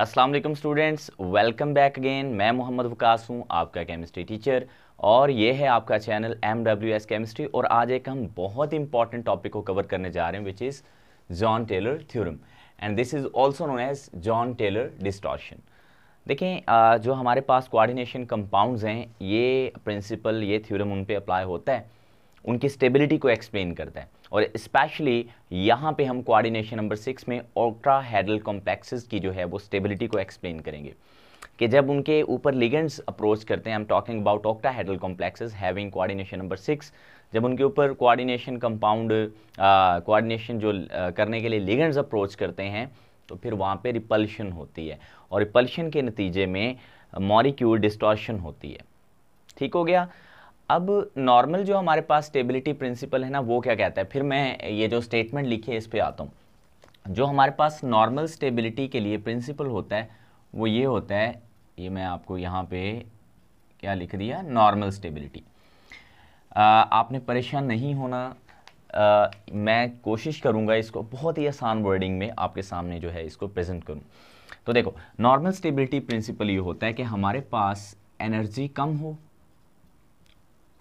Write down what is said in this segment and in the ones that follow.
Aslam students welcome back again मैं मोहम्मद वकास हूँ आपका केमिस्ट्री टीचर और ये है आपका channel M W S chemistry और आज एक हम बहुत ही इंपॉर्टेंट टॉपिक को कवर करने जा रहे हैं which is Jahn Teller theorem and this is also known as Jahn Teller distortion देखें जो हमारे पास कोआर्डिनेशन कंपाउंडस हैं ये प्रिंसिपल ये थ्योरम उन पर अप्लाई होता है उनकी स्टेबिलिटी को एक्सप्लेन करता है और स्पेशली यहाँ पे हम कोऑर्डिनेशन नंबर सिक्स में ऑल्ट्रा हेडल कॉम्प्लेक्सेस की जो है वो स्टेबिलिटी को एक्सप्लेन करेंगे कि जब उनके ऊपर लिगेंड्स अप्रोच करते हैं I am talking about octahedral complexes having coordination number six जब उनके ऊपर कोऑर्डिनेशन कंपाउंड कोऑर्डिनेशन जो आ, करने के लिए लिगेंड्स अप्रोच करते हैं तो फिर वहाँ पे रिपल्शन होती है और रिपल्शन के नतीजे में मॉरिक्यूल डिस्टॉर्शन होती है ठीक हो गया अब नॉर्मल जो हमारे पास स्टेबिलिटी प्रिंसिपल है ना वो क्या कहता है फिर मैं ये जो स्टेटमेंट लिखी है इस पर आता हूँ जो हमारे पास नॉर्मल स्टेबिलिटी के लिए प्रिंसिपल होता है वो ये होता है ये मैं आपको यहाँ पे क्या लिख दिया नॉर्मल स्टेबिलिटी आपने परेशान नहीं होना आ, मैं कोशिश करूँगा इसको बहुत ही आसान वर्डिंग में आपके सामने जो है इसको प्रेजेंट करूँ तो देखो नॉर्मल स्टेबिलिटी प्रिंसिपल ये होता है कि हमारे पास एनर्जी कम हो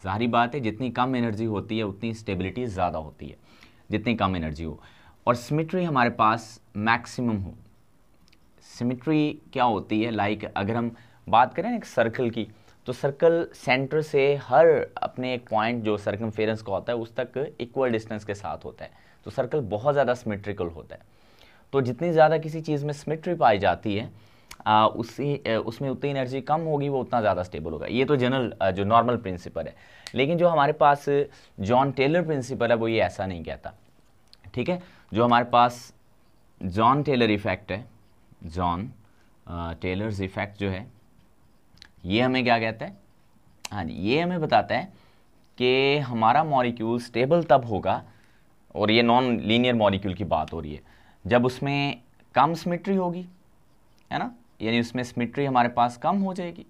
ज़ाहरी बात है जितनी कम एनर्जी होती है उतनी स्टेबिलिटी ज़्यादा होती है जितनी कम एनर्जी हो और सिमिट्री हमारे पास मैक्सिमम हो सिमिट्री क्या होती है लाइक like, अगर हम बात करें एक सर्कल की तो सर्कल सेंटर से हर अपने एक पॉइंट जो सर्कम का होता है उस तक इक्वल डिस्टेंस के साथ होता है तो सर्कल बहुत ज़्यादा सिमिट्रिकल होता है तो जितनी ज़्यादा किसी चीज़ में सिमिट्री पाई जाती है आ, उसी उसमें उतनी एनर्जी कम होगी वो उतना ज़्यादा स्टेबल होगा ये तो जनरल जो नॉर्मल प्रिंसिपल है लेकिन जो हमारे पास जॉन टेलर प्रिंसिपल है वो ये ऐसा नहीं कहता ठीक है जो हमारे पास जॉन टेलर इफ़ेक्ट है जॉन टेलर्स इफ़ेक्ट जो है ये हमें क्या कहता है हाँ जी ये हमें बताता है कि हमारा मॉलिक्यूल स्टेबल तब होगा और ये नॉन लीनियर मॉलिक्यूल की बात हो रही है जब उसमें कम सिमेट्री होगी है ना यानी उसमें सिमिट्री हमारे पास कम हो जाएगी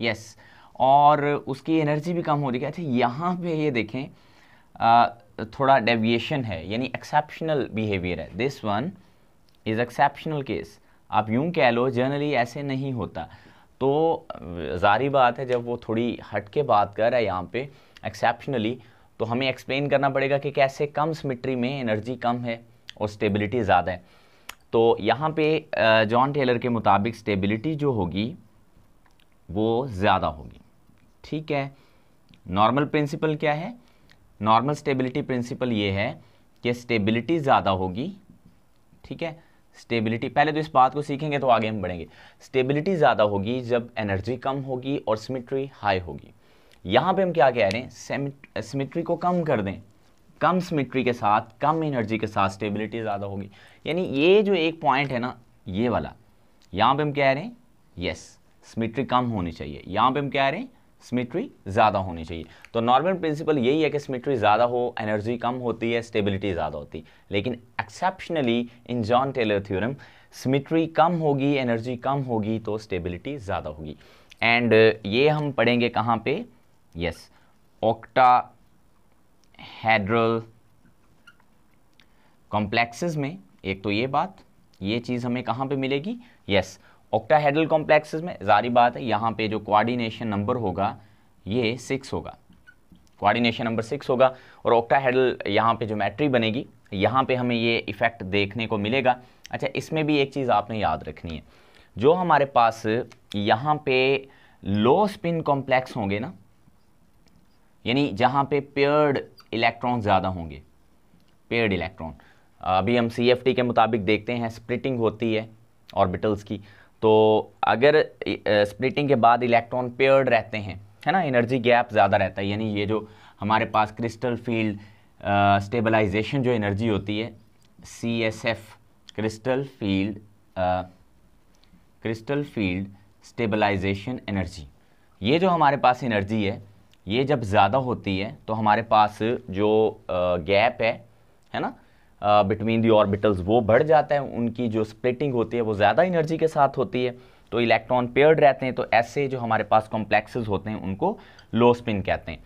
यस yes. और उसकी एनर्जी भी कम हो जाएगी अच्छा यहाँ पे ये देखें थोड़ा डेविएशन है यानी एक्सेप्शनल बिहेवियर है this one is exceptional case आप यूं कह लो जनरली ऐसे नहीं होता तो जारी बात है जब वो थोड़ी हट के बात कर रहा है यहाँ पे एक्सेप्शनली तो हमें एक्सप्लेन करना पड़ेगा कि कैसे कम सिमिट्री में एनर्जी कम है और स्टेबिलिटी ज़्यादा है तो यहाँ पे जॉन टेलर के मुताबिक स्टेबिलिटी जो होगी वो ज़्यादा होगी ठीक है नॉर्मल प्रिंसिपल क्या है नॉर्मल स्टेबिलिटी प्रिंसिपल ये है कि स्टेबिलिटी ज़्यादा होगी ठीक है स्टेबिलिटी पहले तो इस बात को सीखेंगे तो आगे हम बढ़ेंगे स्टेबिलिटी ज़्यादा होगी जब एनर्जी कम होगी और सिमिट्री हाई होगी यहाँ पे हम क्या कह रहे हैं सिमिट्री को कम कर दें कम सिमिट्री के साथ कम एनर्जी के साथ स्टेबिलिटी ज़्यादा होगी यानी ये जो एक पॉइंट है ना ये वाला यहाँ पे हम कह रहे हैं यस सिमिट्री कम होनी चाहिए यहाँ पे हम कह रहे हैं सिमिट्री ज़्यादा होनी चाहिए तो नॉर्मल प्रिंसिपल यही है कि सिमिट्री ज़्यादा हो एनर्जी कम होती है स्टेबिलिटी ज़्यादा होती है लेकिन exceptionally in Jahn Teller theorem symmetry कम होगी एनर्जी कम होगी तो स्टेबिलिटी ज़्यादा होगी एंड ये हम पढ़ेंगे कहाँ पे यस ओक्टा हेड्रल कॉम्प्लेक्सेस में एक तो ये बात ये चीज़ हमें कहाँ पे मिलेगी यस ऑक्टाहेड्रल कॉम्प्लेक्सेस में जारी बात है यहाँ पे जो कोऑर्डिनेशन नंबर होगा ये सिक्स होगा कोऑर्डिनेशन नंबर सिक्स होगा और ऑक्टाहेड्रल यहाँ पे मैट्री बनेगी यहाँ पे हमें ये इफेक्ट देखने को मिलेगा अच्छा इसमें भी एक चीज़ आपने याद रखनी है जो हमारे पास यहाँ पे लो स्पिन कॉम्प्लेक्स होंगे ना यानी जहाँ पे पेयर्ड इलेक्ट्रॉन ज़्यादा होंगे पेड इलेक्ट्रॉन अभी हम सी के मुताबिक देखते हैं स्प्लिटिंग होती है ऑर्बिटल्स की तो अगर स्प्लिटिंग के बाद इलेक्ट्रॉन पेयर्ड रहते हैं है ना एनर्जी गैप ज़्यादा रहता है यानी ये जो हमारे पास क्रिस्टल फील्ड स्टेबलाइजेशन जो एनर्जी होती है C S F crystal field crystal field stabilization energy ये जो हमारे पास एनर्जी है ये जब ज़्यादा होती है तो हमारे पास जो गैप है है ना बिटवीन दी ऑर्बिटल्स वो बढ़ जाता है उनकी जो स्प्लिटिंग होती है वो ज़्यादा एनर्जी के साथ होती है तो इलेक्ट्रॉन पेयर्ड रहते हैं तो ऐसे जो हमारे पास कॉम्प्लेक्सेस होते हैं उनको लो स्पिन कहते हैं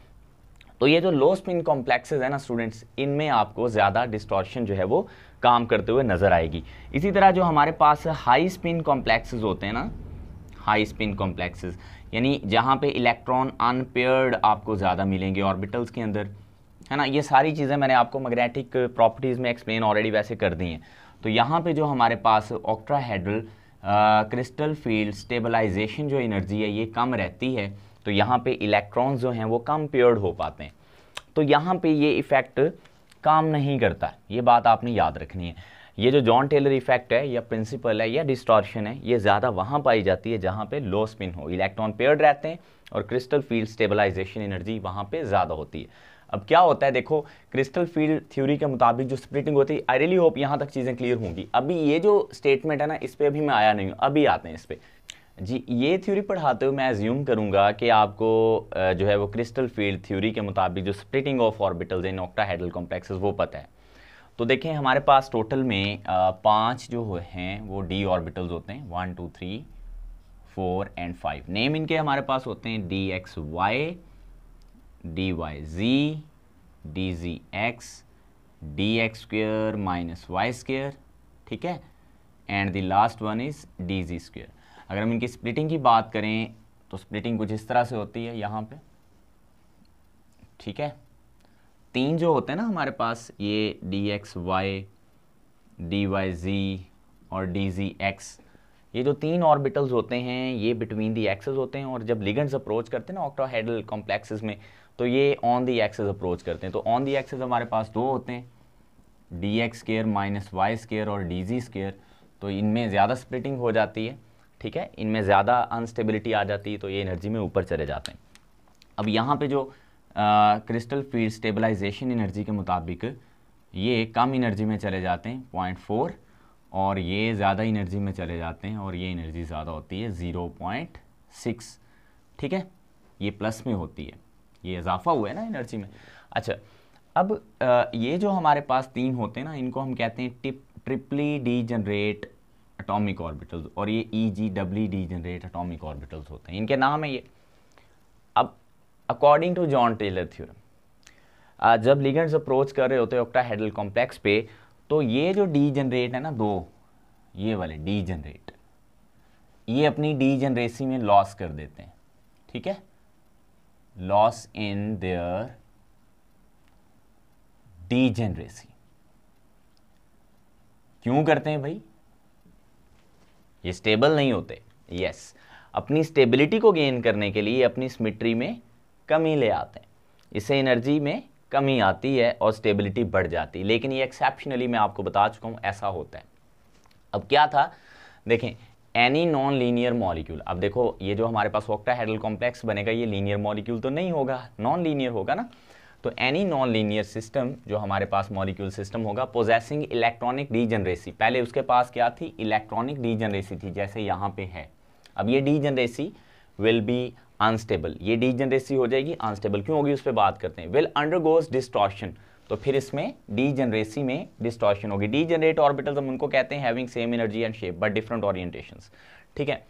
तो ये जो लो स्पिन कॉम्प्लेक्सेस है ना स्टूडेंट्स इनमें आपको ज़्यादा डिस्टॉर्शन जो है वो काम करते हुए नज़र आएगी इसी तरह जो हमारे पास हाई स्पिन कॉम्प्लेक्सेस होते हैं ना हाई स्पिन कॉम्प्लेक्सेस यानी जहाँ पे इलेक्ट्रॉन अनपेयर्ड आपको ज़्यादा मिलेंगे ऑर्बिटल्स के अंदर है ना ये सारी चीज़ें मैंने आपको मैग्नेटिक प्रॉपर्टीज़ में एक्सप्लेन ऑलरेडी वैसे कर दी हैं तो यहाँ पे जो हमारे पास ऑक्ट्राहेड्रल क्रिस्टल फील्ड स्टेबलाइजेशन जो एनर्जी है ये कम रहती है तो यहाँ पर इलेक्ट्रॉन्स जो हैं वो कम पेयर्ड हो पाते हैं तो यहाँ पर ये इफ़ेक्ट काम नहीं करता ये बात आपने याद रखनी है ये जो जॉन टेलर इफेक्ट है या प्रिंसिपल है या डिस्टॉर्शन है ये ज़्यादा वहाँ पाई जाती है जहाँ पे लो स्पिन हो इलेक्ट्रॉन पेयर्ड रहते हैं और क्रिस्टल फील्ड स्टेबलाइजेशन एनर्जी वहाँ पे ज़्यादा होती है अब क्या होता है देखो क्रिस्टल फील्ड थ्योरी के मुताबिक जो स्प्लिटिंग होती है आई रियली होप यहाँ तक चीज़ें क्लियर होंगी अभी ये जो स्टेटमेंट है ना इस पर अभी मैं आया नहीं हूँ अभी आते हैं इस पर जी ये थ्योरी पढ़ाते हुए मैं एज्यूम करूँगा कि आपको जो है वो क्रिस्टल फील्ड थ्योरी के मुताबिक जो splitting of orbitals in octahedral complexes वो पता है तो देखें हमारे पास टोटल में पांच जो हैं वो डी ऑर्बिटल्स होते हैं one two three four and five name इनके हमारे पास होते हैं d x y d y z d z x d x square minus y square ठीक है and the last one is d z square अगर हम इनकी स्प्लिटिंग की बात करें तो स्प्लिटिंग कुछ इस तरह से होती है यहाँ पे ठीक है तीन जो होते हैं ना हमारे पास ये d x y d y z और डी जी एक्स ये जो तीन ऑर्बिटल्स होते हैं ये बिटवीन दी एक्सेस होते हैं और जब लिगेंड्स अप्रोच करते हैं ना ऑक्टाहेडल कॉम्प्लेक्सेस में तो ये ऑन दी एक्सेस अप्रोच करते हैं तो ऑन दी एक्सेस हमारे पास दो होते हैं d x square minus y square और डी जी स्केयर तो इनमें ज़्यादा स्प्लिटिंग हो जाती है ठीक है इनमें ज़्यादा अनस्टेबिलिटी आ जाती है तो ये एनर्जी में ऊपर चले जाते हैं अब यहाँ पे जो क्रिस्टल फील्ड स्टेबलाइजेशन एनर्जी के मुताबिक ये कम एनर्जी में चले जाते हैं पॉइंट फोर और ये ज़्यादा एनर्जी में चले जाते हैं और ये एनर्जी ज़्यादा होती है ज़ीरो पॉइंट सिक्स ठीक है ये प्लस में होती है ये इजाफा हुआ है ना एनर्जी में अच्छा अब आ, ये जो हमारे पास तीन होते हैं ना इनको हम कहते हैं टिप triply degenerate atomic orbitals और ये e g doubly degenerate atomic orbitals होते हैं इनके नाम है ये according to Jahn Teller theorem जब लिगेंड्स अप्रोच कर रहे होते हैं हेडल कॉम्प्लेक्स पे तो ये जो डी जनरेट है ना दो ये वाले डी जनरेट ये अपनी डी जनरेसी में लॉस कर देते हैं ठीक है loss in their degeneracy क्यों करते हैं भाई ये स्टेबल नहीं होते यस yes. अपनी स्टेबिलिटी को गेन करने के लिए अपनी स्मिट्री में कमी ले आते हैं इससे एनर्जी में कमी आती है और स्टेबिलिटी बढ़ जाती है लेकिन ये एक्सेप्शनली मैं आपको बता चुका हूँ ऐसा होता है अब क्या था देखें एनी नॉन लीनियर मॉलिक्यूल अब देखो ये जो हमारे पास हेडल कॉम्प्लेक्स बनेगा ये लीनियर मॉलिक्यूल तो नहीं होगा नॉन लीनियर होगा ना तो एनी नॉन लीनियर सिस्टम जो हमारे पास मॉलिक्यूल सिस्टम होगा पोजेसिंग इलेक्ट्रॉनिक रीजनरेसी पहले उसके पास क्या थी इलेक्ट्रॉनिक रीजनरेसी थी जैसे यहाँ पे है अब ये रीजनरेसी विल बी अनस्टेबल ये डीजनरेसी हो जाएगी अनस्टेबल क्यों होगी उस पर बात करते हैं वेल अंडरगोज डिस्ट्रॉशन तो फिर इसमें डीजनरेसी में डिस्ट्रॉशन होगी जनरेट ऑर्बिटल हम उनको कहते हैं same energy and shape but different orientation ठीक है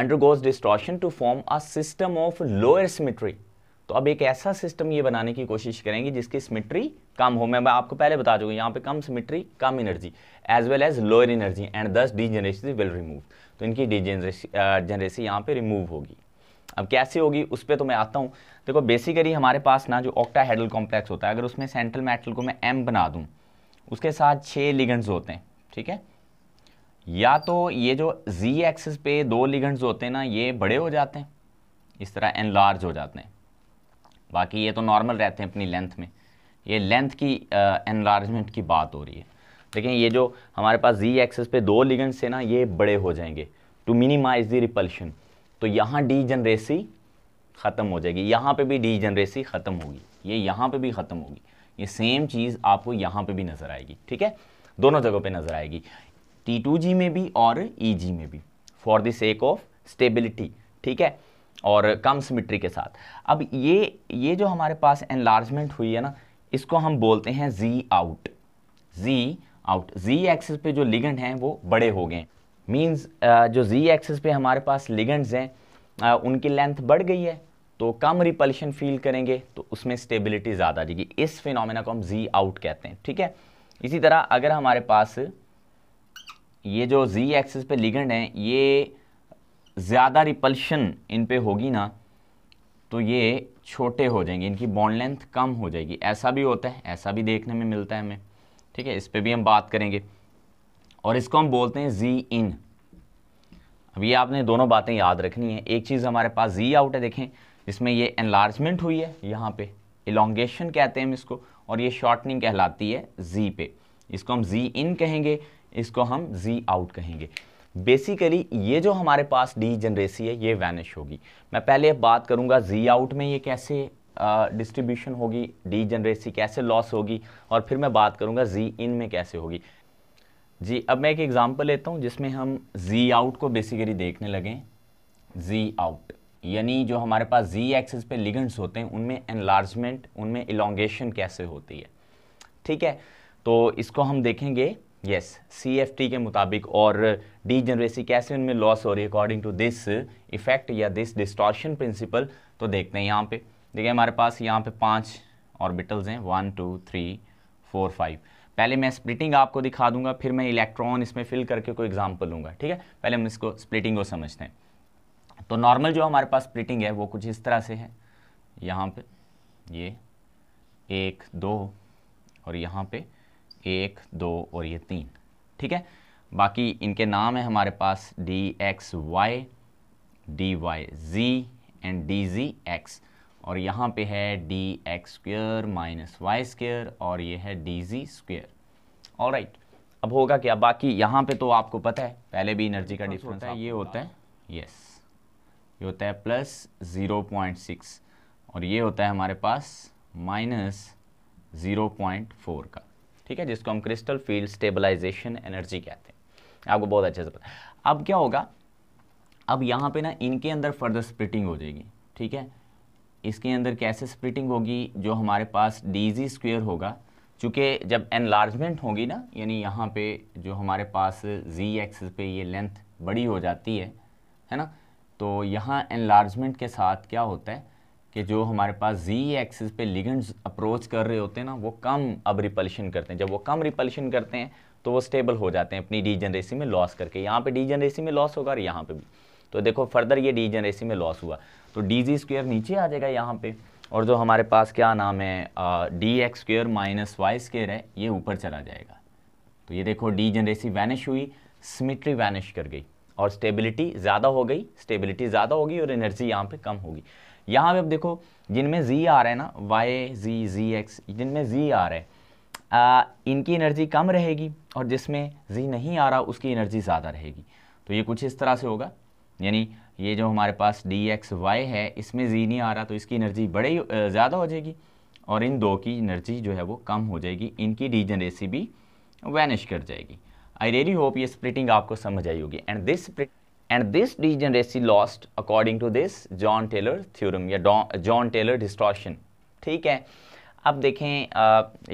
undergoes distortion to form a system of lower symmetry तो अब एक ऐसा सिस्टम ये बनाने की कोशिश करेंगे जिसकी सिमिट्री कम हो मैं आपको पहले बता दूंगा यहाँ पे कम सिमिट्री कम energy as well as lower energy and this degeneracy will remove तो इनकी डी जनरेसी जनरेसी यहाँ पे रिमूव होगी अब कैसे होगी उस पर तो मैं आता हूँ देखो बेसिकली हमारे पास ना जो ऑक्टा हेडल कॉम्प्लेक्स होता है अगर उसमें सेंट्रल मेटल को मैं एम बना दूँ उसके साथ छः लिगेंड्स होते हैं ठीक है या तो ये जो जी एक्सिस पे दो लिगेंड्स होते हैं ना ये बड़े हो जाते हैं इस तरह एनलार्ज हो जाते हैं बाकी ये तो नॉर्मल रहते हैं अपनी लेंथ में ये लेंथ की एनलार्जमेंट की बात हो रही है देखें ये जो हमारे पास जी एक्सेस पे दो लिगेंड्स है ना ये बड़े हो जाएंगे टू मिनिमाइज द रिपल्शन तो यहाँ डी जनरेसी ख़त्म हो जाएगी यहाँ पे भी डी जनरेसी ख़त्म होगी ये यहाँ पे भी ख़त्म होगी ये सेम चीज़ आपको यहाँ पे भी नज़र आएगी ठीक है दोनों जगहों पे नज़र आएगी टी टू जी में भी और ई e जी में भी for the sake of stability ठीक है और कम सिमिट्री के साथ अब ये ये जो हमारे पास एनलार्जमेंट हुई है ना इसको हम बोलते हैं z out z out z axis पे जो लिगेंड हैं वो बड़े हो गए मीन्स uh, जो जी एक्सेस पे हमारे पास लिगेंड्स हैं uh, उनकी लेंथ बढ़ गई है तो कम रिपल्शन फील करेंगे तो उसमें स्टेबिलिटी ज़्यादा आ जाएगी इस फिनोमिना को हम जी आउट कहते हैं ठीक है इसी तरह अगर हमारे पास ये जो जी एक्सेस पे लिगेंड हैं ये ज़्यादा रिपल्शन इन पे होगी ना तो ये छोटे हो जाएंगे इनकी बॉन्ड लेंथ कम हो जाएगी ऐसा भी होता है ऐसा भी देखने में मिलता है हमें ठीक है इस पर भी हम बात करेंगे और इसको हम बोलते हैं जी इन अब ये आपने दोनों बातें याद रखनी है एक चीज़ हमारे पास जी आउट है देखें जिसमें ये एनलार्जमेंट हुई है यहाँ पे इलांगेशन कहते हैं हम इसको और ये शॉर्टनिंग कहलाती है जी पे इसको हम जी इन कहेंगे इसको हम जी आउट कहेंगे बेसिकली ये जो हमारे पास डी जनरेसी है ये वैनिश होगी मैं पहले अब बात करूँगा जी आउट में ये कैसे डिस्ट्रीब्यूशन होगी डी जनरेसी कैसे लॉस होगी और फिर मैं बात करूँगा जी इन में कैसे होगी जी अब मैं एक एग्ज़ाम्पल लेता हूँ जिसमें हम जी आउट को बेसिकली देखने लगें जी आउट यानी जो हमारे पास जी एक्सिस पे लिगेंड्स होते हैं उनमें एनलार्जमेंट उनमें इलांगेशन कैसे होती है ठीक है तो इसको हम देखेंगे यस सी एफ टी के मुताबिक और डी जनरेसी कैसे उनमें लॉस हो रही है अकॉर्डिंग टू दिस इफेक्ट या दिस डिस्टॉर्शन प्रिंसिपल तो देखते हैं यहाँ पे देखिए हमारे पास यहाँ पे पांच ऑर्बिटल्स हैं one two three four five पहले मैं स्प्लिटिंग आपको दिखा दूंगा फिर मैं इलेक्ट्रॉन इसमें फिल करके कोई एग्जाम्पल लूंगा ठीक है पहले हम इसको स्प्लिटिंग को समझते हैं तो नॉर्मल जो हमारे पास स्प्लिटिंग है वो कुछ इस तरह से है यहाँ पे ये एक दो और यहाँ पे एक दो और ये तीन ठीक है बाकी इनके नाम है हमारे पास d x y d y z and d z x और यहाँ पे है d x square minus y square और ये है डी जी स्क्र और राइट अब होगा क्या बाकी यहाँ पे तो आपको पता है पहले भी एनर्जी का डिफरेंस होता है ये होता है यस ये होता है प्लस ज़ीरो पॉइंट सिक्स और ये होता है हमारे पास माइनस ज़ीरो पॉइंट फोर का ठीक है जिसको हम क्रिस्टल फील्ड स्टेबलाइजेशन एनर्जी कहते हैं आपको बहुत अच्छे से पता अब क्या होगा अब यहाँ पे ना इनके अंदर फर्दर स्प्लिटिंग हो जाएगी ठीक है इसके अंदर कैसे स्प्लिटिंग होगी जो हमारे पास डी जी स्क्वेयर होगा चूँकि जब एनलार्जमेंट होगी ना यानी यहाँ पे जो हमारे पास जी एक्सिस पे ये लेंथ बड़ी हो जाती है है ना तो यहाँ एनलार्जमेंट के साथ क्या होता है कि जो हमारे पास जी एक्सिस पे लिगेंड्स अप्रोच कर रहे होते हैं ना वो कम अब रिपल्शन करते हैं जब वो कम रिपल्शन करते हैं तो वो स्टेबल हो जाते हैं अपनी डी जनरेसी में लॉस करके यहाँ पर डी जनरेसी में लॉस होगा और यहाँ पर भी तो देखो फर्दर ये डीजनरेसी में लॉस हुआ तो डी जी स्क्वेयर नीचे आ जाएगा यहाँ पे और जो हमारे पास क्या नाम है d x square minus y square है ये ऊपर चला जाएगा तो ये देखो डी जनरेसी वैनिश हुई सिमिट्री वैनिश कर गई और स्टेबिलिटी ज़्यादा हो गई स्टेबिलिटी ज़्यादा होगी और एनर्जी यहाँ पे कम होगी यहाँ पे अब देखो जिनमें जी आ रहा है ना वाई जी जी एक्स जिनमें जी आ रहा है आ, इनकी एनर्जी कम रहेगी और जिसमें जी नहीं आ रहा उसकी एनर्जी ज़्यादा रहेगी तो ये कुछ इस तरह से होगा यानी ये जो हमारे पास डी एक्स वाई है इसमें जी नहीं आ रहा तो इसकी एनर्जी बड़े ज़्यादा हो जाएगी और इन दो की एनर्जी जो है वो कम हो जाएगी इनकी डीजनरेसी भी वैनिश कर जाएगी आई रियली होप ये स्प्लिटिंग आपको समझ आई होगी and this and this degeneracy lost according to this Jahn Teller theorem या जॉन टेलर डिस्ट्रॉशन ठीक है अब देखें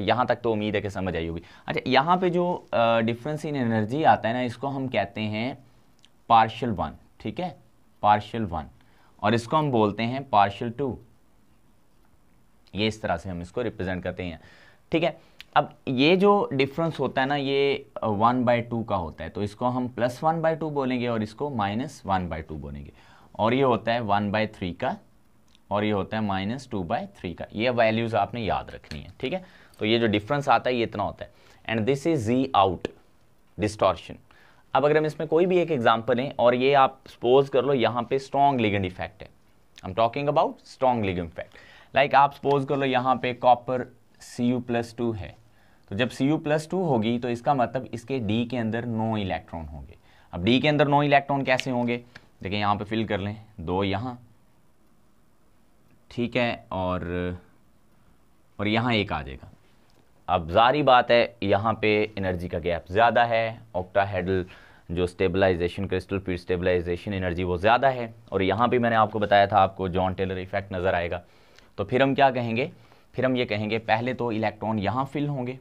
यहाँ तक तो उम्मीद है कि समझ आई होगी अच्छा यहाँ पे जो डिफरेंस इन एनर्जी आता है ना इसको हम कहते हैं पार्शल वन ठीक है पार्शियल वन और इसको हम बोलते हैं पार्शियल टू ये इस तरह से हम इसको रिप्रेजेंट करते हैं ठीक है अब ये जो डिफरेंस होता है ना ये वन बाई टू का होता है तो इसको हम प्लस वन बाई टू बोलेंगे और इसको माइनस वन बाई टू बोलेंगे और ये होता है वन बाई थ्री का और ये होता है माइनस टू बाई थ्री का ये वैल्यूज़ आपने याद रखनी है ठीक है तो ये जो डिफरेंस आता है ये इतना होता है and this is z out distortion अब अगर हम इसमें कोई भी एक एग्जाम्पल लें और ये आप सपोज कर लो यहाँ पे स्ट्रॉन्ग लिगेंड इफेक्ट है I am talking about strong ligand effect like आप सपोज कर लो यहाँ पे copper C U plus two है तो जब सी यू प्लस टू होगी तो इसका मतलब इसके डी के अंदर नो इलेक्ट्रॉन होंगे अब डी के अंदर नो इलेक्ट्रॉन कैसे होंगे देखिए यहाँ पे फिल कर लें दो यहाँ ठीक है और और यहाँ एक आ जाएगा अब जारी बात है यहाँ पे एनर्जी का गैप ज़्यादा है ऑक्टाहेडल जो stabilization crystal field stabilization energy वो ज़्यादा है और यहाँ पे मैंने आपको बताया था आपको जॉन टेलर इफेक्ट नज़र आएगा तो फिर हम क्या कहेंगे फिर हम ये कहेंगे पहले तो इलेक्ट्रॉन यहाँ फिल होंगे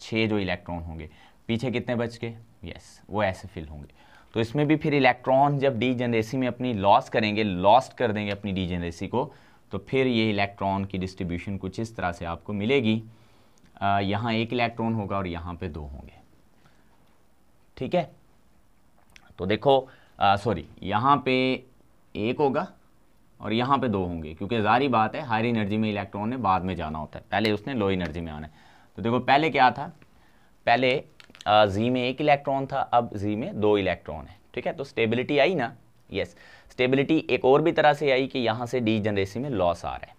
छः जो इलेक्ट्रॉन होंगे पीछे कितने बच के यस वो ऐसे फिल होंगे तो इसमें भी फिर इलेक्ट्रॉन जब डी जनरेसी में अपनी लॉस करेंगे लॉस्ट कर देंगे अपनी डी जनरेसी को तो फिर ये इलेक्ट्रॉन की डिस्ट्रीब्यूशन कुछ इस तरह से आपको मिलेगी यहाँ एक इलेक्ट्रॉन होगा और यहाँ पे दो होंगे ठीक है तो देखो सॉरी यहाँ पे एक होगा और यहाँ पे दो होंगे क्योंकि जारी बात है हायर एनर्जी में इलेक्ट्रॉन ने बाद में जाना होता है पहले उसने लो एनर्जी में आना है तो देखो पहले क्या था पहले जी में एक इलेक्ट्रॉन था अब जी में दो इलेक्ट्रॉन है ठीक है तो स्टेबिलिटी आई ना यस स्टेबिलिटी एक और भी तरह से आई कि यहाँ से डी जनरेसी में लॉस आ रहा है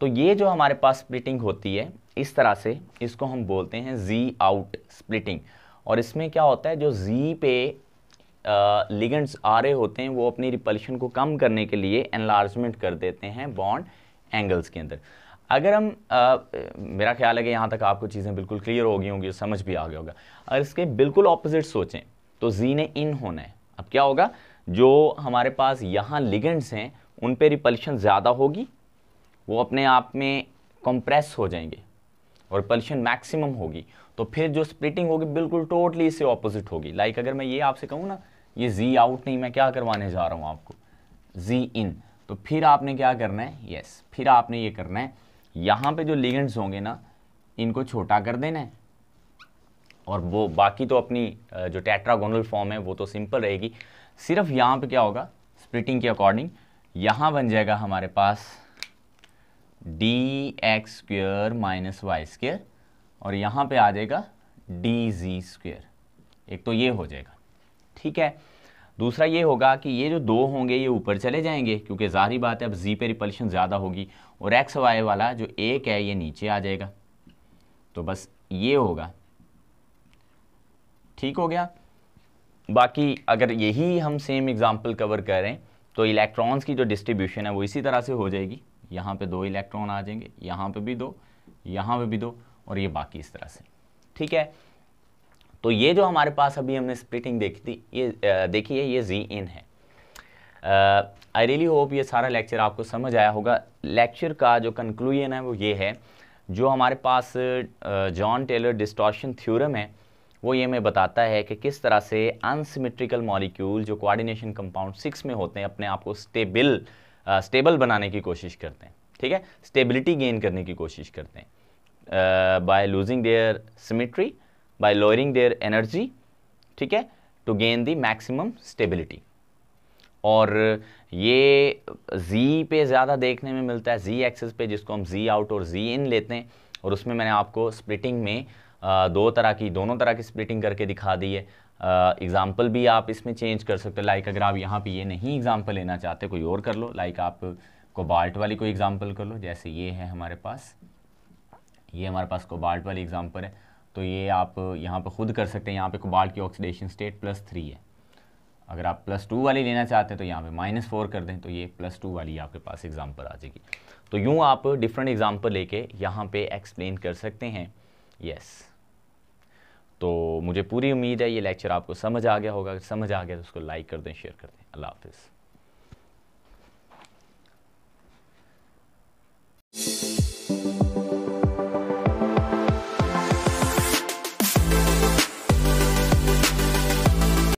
तो ये जो हमारे पास स्प्लिटिंग होती है इस तरह से इसको हम बोलते हैं जी आउट स्प्लिटिंग और इसमें क्या होता है जो जी पे लिगेंड्स आ रहे होते हैं वो अपनी रिपल्शन को कम करने के लिए एनलार्जमेंट कर देते हैं बॉन्ड एंगल्स के अंदर अगर हम आ, मेरा ख्याल है कि यहाँ तक आपको चीज़ें बिल्कुल क्लियर हो गई होंगी समझ भी आ गया होगा अगर इसके बिल्कुल ऑपोजिट सोचें तो जी ने इन होना है अब क्या होगा जो हमारे पास यहाँ लिगेंड्स हैं उन पर रिपल्शन ज़्यादा होगी वो अपने आप में कंप्रेस हो जाएंगे और पल्यूशन मैक्सिमम होगी तो फिर जो स्प्लिटिंग होगी बिल्कुल टोटली इससे ऑपोजिट होगी लाइक अगर मैं ये आपसे कहूँ ना ये जी आउट नहीं मैं क्या करवाने जा रहा हूँ आपको जी इन तो फिर आपने क्या करना है यस फिर आपने ये करना है यहाँ पे जो लिगेंड्स होंगे ना इनको छोटा कर देना है और वो बाकी तो अपनी जो टेट्रागोनल फॉर्म है वो तो सिंपल रहेगी सिर्फ यहाँ पे क्या होगा स्प्लिटिंग के अकॉर्डिंग यहाँ बन जाएगा हमारे पास d x square minus y square और यहाँ पे आ जाएगा डी जी स्क्वेयर एक तो ये हो जाएगा ठीक है दूसरा ये होगा कि ये जो दो होंगे ये ऊपर चले जाएंगे क्योंकि जारी बात है अब जी पे रिपल्शन ज़्यादा होगी और एक्स वाई वाला जो एक है ये नीचे आ जाएगा तो बस ये होगा ठीक हो गया बाकी अगर यही हम सेम एग्ज़ाम्पल कवर करें तो इलेक्ट्रॉन्स की जो डिस्ट्रीब्यूशन है वो इसी तरह से हो जाएगी यहाँ पे दो इलेक्ट्रॉन आ जाएंगे यहाँ पे भी दो यहाँ पे भी दो और ये बाकी इस तरह से ठीक है तो ये जो हमारे पास अभी हमने स्प्लिटिंग देखी थी ये देखिए ये जी इन है आई रियली होप ये सारा लेक्चर आपको समझ आया होगा लेक्चर का जो कंक्लूजन है वो ये है जो हमारे पास जॉन टेलर डिस्टॉर्शन थ्योरम है वो ये हमें बताता है कि किस तरह से अनसिमेट्रिकल मॉलिक्यूल जो कोऑर्डिनेशन कंपाउंड सिक्स में होते हैं अपने आप को स्टेबल स्टेबल बनाने की कोशिश करते हैं ठीक है स्टेबिलिटी गेन करने की कोशिश करते हैं by losing their symmetry by lowering their energy ठीक है to gain the maximum stability और ये जी पे ज़्यादा देखने में मिलता है जी एक्सेस पे जिसको हम जी आउट और जी इन लेते हैं और उसमें मैंने आपको स्प्लिटिंग में दो तरह की दोनों तरह की स्प्लिटिंग करके दिखा दी है एग्ज़ाम्पल uh, भी आप इसमें चेंज कर सकते हो लाइक अगर आप यहाँ पे ये नहीं एग्ज़ाम्पल लेना चाहते कोई और कर लो लाइक आप कोबाल्ट वाली कोई एग्ज़ाम्पल कर लो जैसे ये है हमारे पास ये हमारे पास कोबाल्ट वाली एग्ज़ाम्पल है तो ये आप यहाँ पे खुद कर सकते हैं यहाँ पे कोबाल्ट की ऑक्सीडेशन स्टेट प्लस थ्री है अगर आप प्लस टू वाली लेना चाहते हैं तो यहाँ पे माइनस फोर कर दें तो ये प्लस टू वाली आपके पास एग्ज़ाम्पल आ जाएगी तो यूँ आप डिफरेंट एग्ज़ाम्पल लेके यहाँ पे एक्सप्लेन कर सकते हैं यस तो मुझे पूरी उम्मीद है ये लेक्चर आपको समझ आ गया होगा समझ आ गया तो उसको लाइक कर दें शेयर कर दें अल्लाह हाफिज़